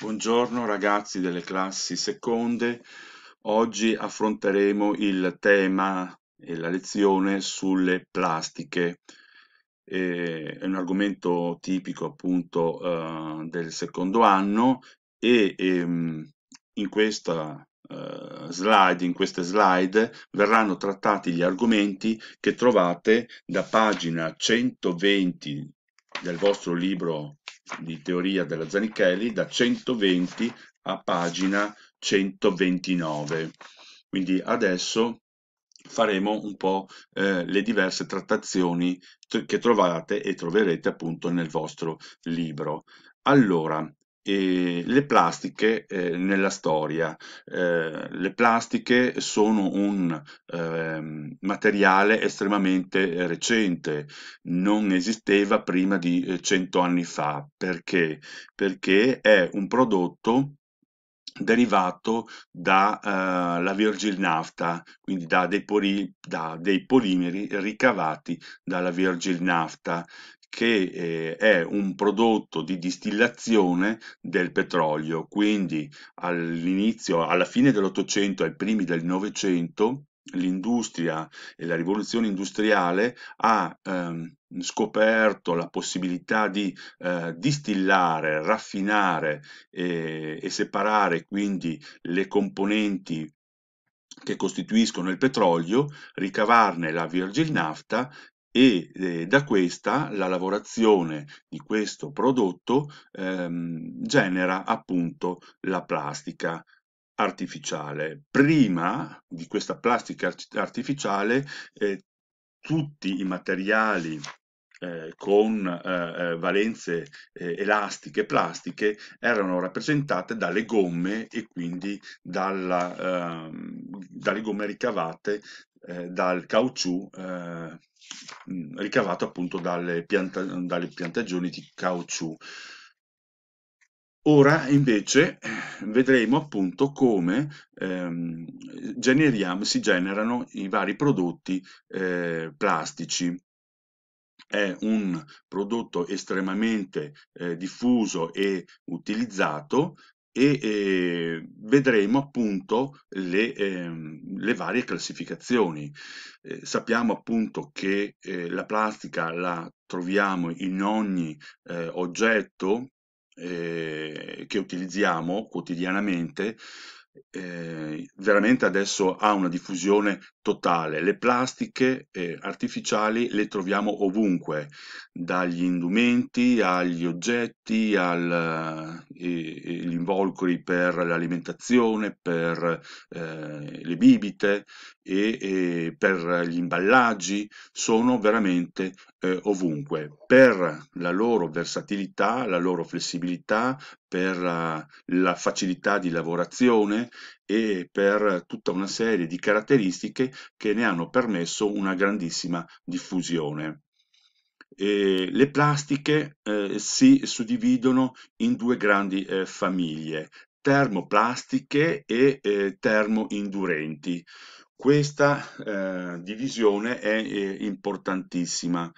Buongiorno ragazzi delle classi seconde, oggi affronteremo il tema e la lezione sulle plastiche, è un argomento tipico appunto eh, del secondo anno e ehm, in questa eh, slide, in queste slide verranno trattati gli argomenti che trovate da pagina 120 del vostro libro di teoria della Zanichelli da 120 a pagina 129. Quindi adesso faremo un po' eh, le diverse trattazioni che trovate e troverete appunto nel vostro libro. Allora, e le plastiche eh, nella storia. Eh, le plastiche sono un eh, materiale estremamente recente, non esisteva prima di 100 eh, anni fa. Perché? Perché è un prodotto derivato dalla eh, uh, virgil nafta, quindi da dei, pori, da dei, polimeri ricavati dalla virgil nafta che eh, è un prodotto di distillazione del petrolio, quindi all'inizio, alla fine dell'Ottocento, ai primi del Novecento, l'industria e la rivoluzione industriale ha ehm, scoperto la possibilità di eh, distillare, raffinare e, e separare quindi le componenti che costituiscono il petrolio, ricavarne la virgil nafta e eh, da questa la lavorazione di questo prodotto ehm, genera appunto la plastica artificiale. Prima di questa plastica artificiale eh, tutti i materiali eh, con eh, eh, valenze eh, elastiche, plastiche, erano rappresentate dalle gomme e quindi dalla, ehm, dalle gomme ricavate eh, dal caucciù eh, mm, ricavato appunto dalle, pianta, dalle piantagioni di caucciù. Ora invece vedremo appunto come ehm, generiamo, si generano i vari prodotti eh, plastici. È un prodotto estremamente eh, diffuso e utilizzato e eh, vedremo appunto le, ehm, le varie classificazioni. Eh, sappiamo appunto che eh, la plastica la troviamo in ogni eh, oggetto eh, che utilizziamo quotidianamente eh, veramente adesso ha una diffusione totale. Le plastiche eh, artificiali le troviamo ovunque, dagli indumenti agli oggetti, al, eh, gli involcoli per l'alimentazione, per eh, le bibite e, e, per gli imballaggi, sono veramente eh, ovunque per la loro versatilità, la loro flessibilità, per eh, la facilità di lavorazione e per tutta una serie di caratteristiche che ne hanno permesso una grandissima diffusione. E le plastiche eh, si suddividono in due grandi eh, famiglie, termoplastiche e eh, termoindurenti. Questa eh, divisione è, è, eh, importantissima.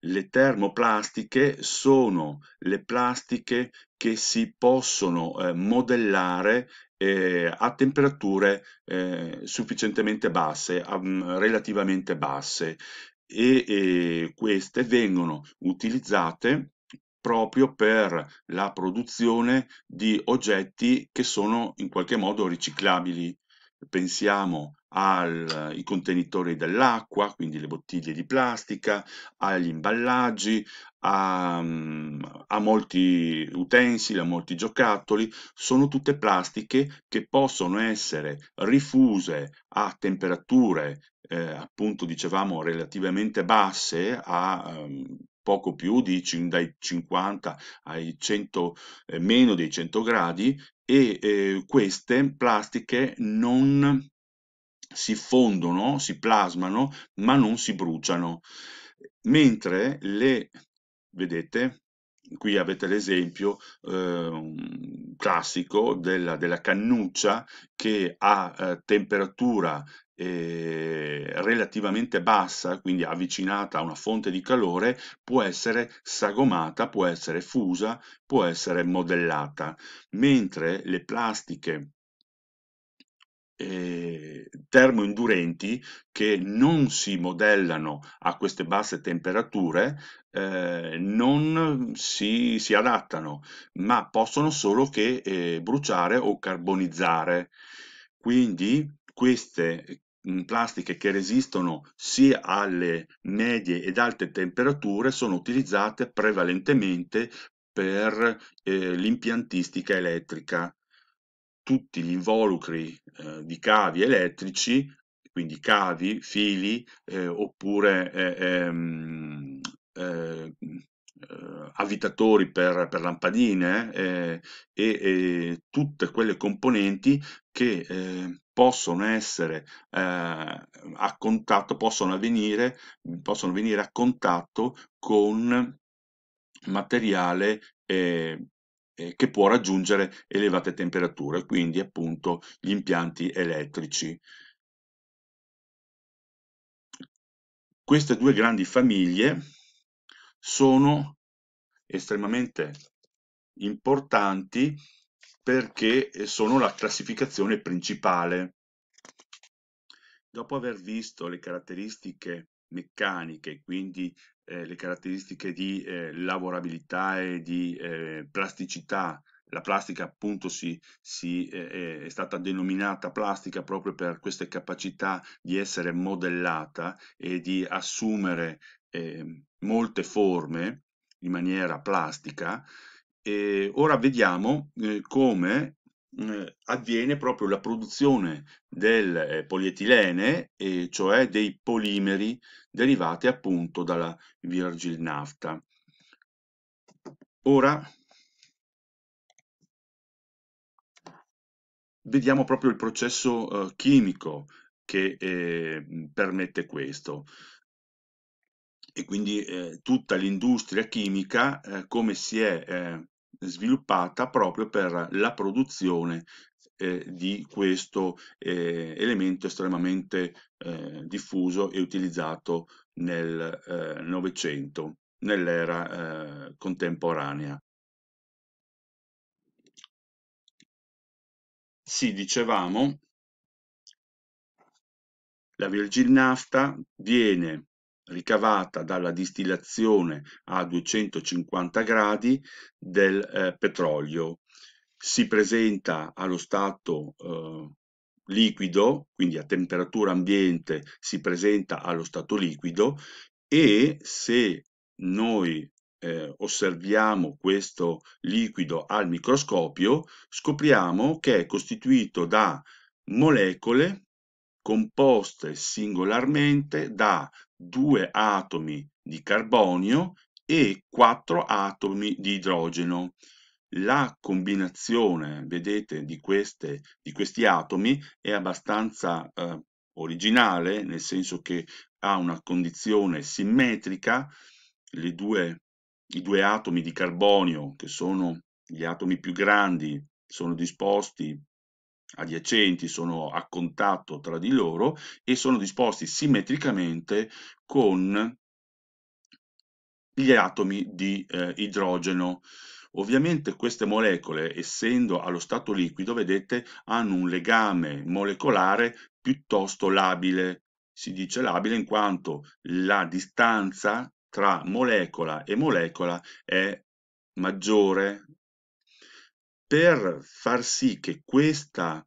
Le termoplastiche sono le plastiche che si possono eh, modellare eh, a temperature eh, sufficientemente basse, a, mm, relativamente basse e, e queste vengono utilizzate proprio per la produzione di oggetti che sono in qualche modo riciclabili pensiamo ai eh, contenitori dell'acqua, quindi le bottiglie di plastica, agli imballaggi, a, mm, a, molti utensili, a molti giocattoli, sono tutte plastiche che possono essere rifuse a temperature, eh, appunto dicevamo, relativamente basse, a um, poco più di, dai 50 ai 100, eh, meno dei 100 gradi e eh, queste plastiche non si fondono, si plasmano, ma non si bruciano. Mentre le, vedete, qui avete l'esempio eh, classico della, della, cannuccia che a eh, temperatura eh, relativamente bassa, quindi avvicinata a una fonte di calore, può essere sagomata, può essere fusa, può essere modellata, mentre le plastiche eh, termoindurenti che non si modellano a queste basse temperature eh, non si, si, adattano, ma possono solo che eh, bruciare o carbonizzare. Quindi queste plastiche che resistono sia alle medie ed alte temperature sono utilizzate prevalentemente per eh, l'impiantistica elettrica. Tutti gli involucri eh, di cavi elettrici, quindi cavi, fili eh, oppure eh, ehm, eh, avvitatori per, per lampadine eh, e, e, tutte quelle componenti che eh, possono essere eh, a contatto, possono avvenire, possono venire a contatto con materiale ehm, eh, che può raggiungere elevate temperature, quindi appunto gli impianti elettrici. Queste due grandi famiglie sono estremamente importanti perché eh, sono la classificazione principale. Dopo aver visto le caratteristiche meccaniche, quindi eh, le caratteristiche di eh, lavorabilità e di eh, plasticità, la plastica appunto si, si eh, è stata denominata plastica proprio per queste capacità di essere modellata e di assumere ehm, molte forme in maniera plastica, e ehm, ora vediamo eh, come eh, avviene proprio la produzione del eh, polietilene, cioè dei polimeri derivati appunto dalla virgil nafta. Ora vediamo proprio il processo eh, chimico che ehm, permette questo e quindi eh, tutta l'industria chimica eh, come si è eh, sviluppata proprio per la produzione eh, di questo eh, elemento estremamente eh, diffuso e utilizzato nel eh, Novecento, nell'era eh, contemporanea. Sì, dicevamo, la Nafta viene ricavata dalla distillazione a 250 gradi del eh, petrolio. Si presenta allo stato eh, liquido, quindi a temperatura ambiente si presenta allo stato liquido e se noi eh, osserviamo questo liquido al microscopio scopriamo che è costituito da molecole composte singolarmente da due atomi di carbonio e quattro atomi di idrogeno. La combinazione, vedete, di, queste, di questi atomi è abbastanza eh, originale, nel senso che ha una condizione simmetrica, due, i due atomi di carbonio, che sono gli atomi più grandi, sono disposti adiacenti sono a contatto tra di loro e sono disposti simmetricamente con gli atomi di eh, idrogeno. Ovviamente queste molecole, essendo allo stato liquido, vedete, hanno un legame molecolare piuttosto labile. Si dice labile in quanto la distanza tra molecola e molecola è maggiore per far sì che questa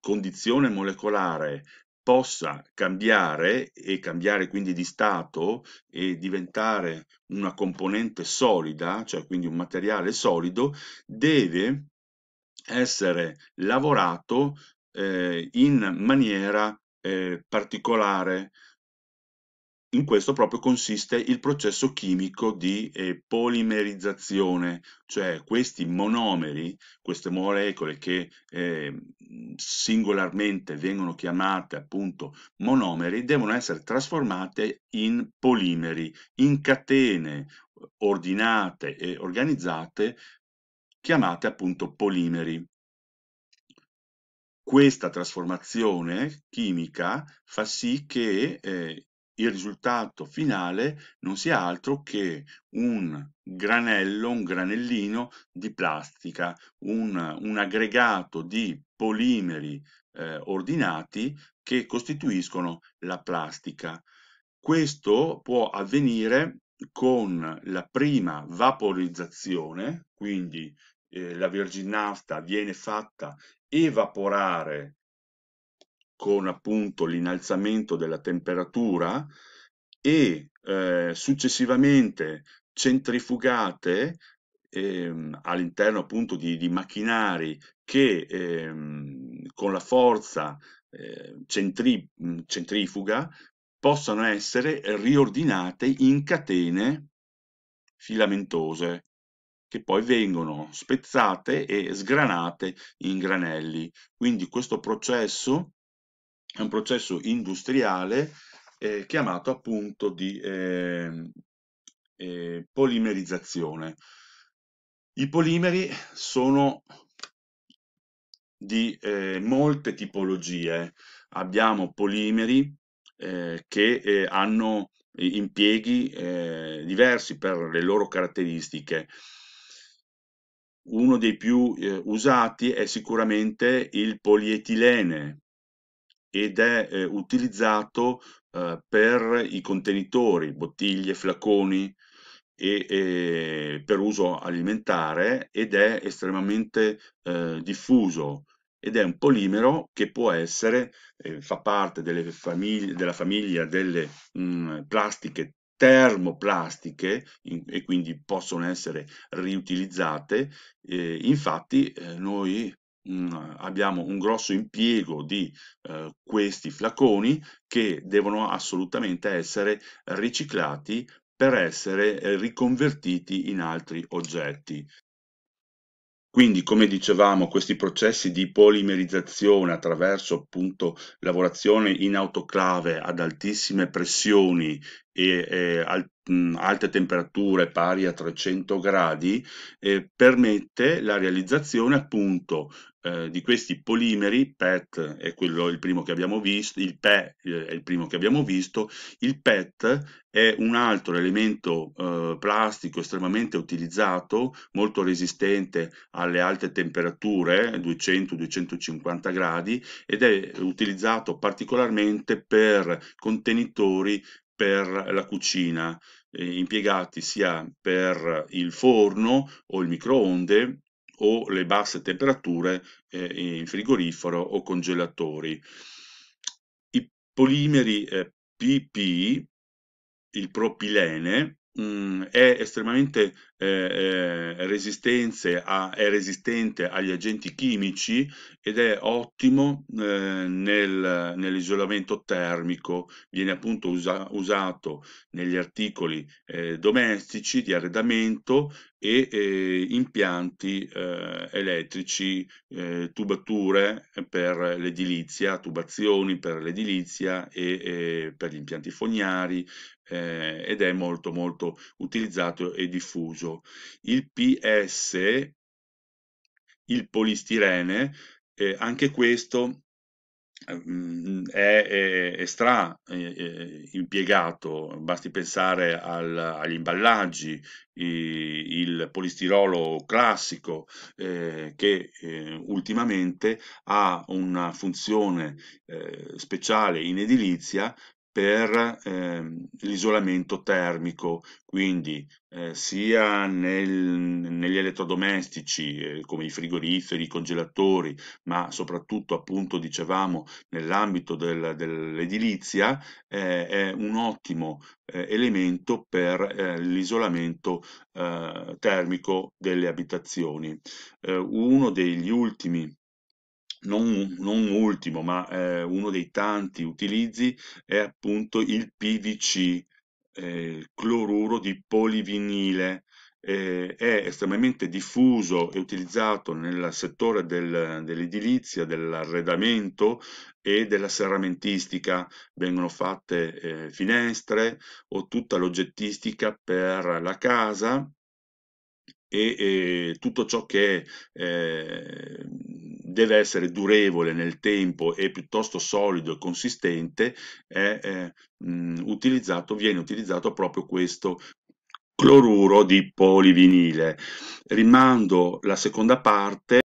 condizione molecolare possa cambiare e cambiare quindi di stato e diventare una componente solida, cioè quindi un materiale solido, deve essere lavorato eh, in maniera eh, particolare, in questo proprio consiste il processo chimico di eh, polimerizzazione, cioè questi monomeri, queste molecole che eh, singolarmente vengono chiamate appunto monomeri, devono essere trasformate in polimeri, in catene ordinate e organizzate chiamate appunto polimeri. Questa trasformazione chimica fa sì che eh, il risultato finale non sia altro che un granello, un granellino di plastica, un, un aggregato di polimeri eh, ordinati che costituiscono la plastica. Questo può avvenire con la prima vaporizzazione, quindi eh, la virgin viene fatta evaporare con appunto l'innalzamento della temperatura e eh, successivamente centrifugate ehm, all'interno appunto di, di, macchinari che ehm, con la forza eh, centri centrifuga possano essere riordinate in catene filamentose che poi vengono spezzate e sgranate in granelli. Quindi questo processo è un processo industriale eh, chiamato appunto di eh, eh, polimerizzazione. I polimeri sono di eh, molte tipologie. Abbiamo polimeri eh, che eh, hanno impieghi diversi per le loro caratteristiche. Uno dei più usati è sicuramente il polietilene, ed è eh, utilizzato eh, per i contenitori, bottiglie, flaconi e, e per uso alimentare ed è estremamente eh, diffuso ed è un polimero che può essere, eh, fa parte delle famiglie, della famiglia delle mh, mm, plastiche termoplastiche e quindi possono essere riutilizzate. E eh, infatti eh, noi mh, abbiamo un grosso impiego di eh, questi flaconi che devono assolutamente essere riciclati per essere eh, riconvertiti in altri oggetti. Quindi, come dicevamo, questi processi di polimerizzazione attraverso appunto lavorazione in autoclave ad altissime pressioni e, e al, mh, mm, alte temperature pari a 300 gradi eh, permette la realizzazione appunto eh, di questi polimeri, PET è quello il primo che abbiamo visto, il PE eh, è il primo che abbiamo visto, il PET è un altro elemento eh, plastico estremamente utilizzato, molto resistente alle alte temperature, 200-250 gradi, ed è utilizzato particolarmente per contenitori per la cucina, eh, impiegati sia per il forno o il microonde o le basse temperature eh, in frigorifero o congelatori. I polimeri eh, PP, il propilene, mh, mm, è estremamente eh, è, eh, resistenze a, è resistente agli agenti chimici ed è ottimo eh, nel, nell'isolamento termico, viene appunto usa, usato negli articoli eh, domestici di arredamento e eh, impianti eh, elettrici, eh, tubature per l'edilizia, tubazioni per l'edilizia e, e per gli impianti fognari eh, ed è molto molto utilizzato e diffuso il PS, il polistirene, eh, anche questo ehm, è, è, è, stra è, eh, eh, impiegato, basti pensare al, agli imballaggi, i, il polistirolo classico eh, che eh, ultimamente ha una funzione eh, speciale in edilizia per ehm, l'isolamento termico, quindi eh, sia nel, negli elettrodomestici eh, come i frigoriferi, i congelatori, ma soprattutto appunto dicevamo nell'ambito del, dell'edilizia, eh, è un ottimo eh, elemento per eh, l'isolamento eh, termico delle abitazioni. uno degli ultimi non, non, ultimo, ma eh, uno dei tanti utilizzi è appunto il PVC, eh, cloruro di polivinile. Eh, è estremamente diffuso e utilizzato nel settore del, dell'edilizia, dell'arredamento e della serramentistica. Vengono fatte eh, finestre o tutta l'oggettistica per la casa e, e tutto ciò che è eh, deve essere durevole nel tempo e piuttosto solido e consistente, è, è, mh, utilizzato, viene utilizzato proprio questo cloruro di polivinile. Rimando la seconda parte.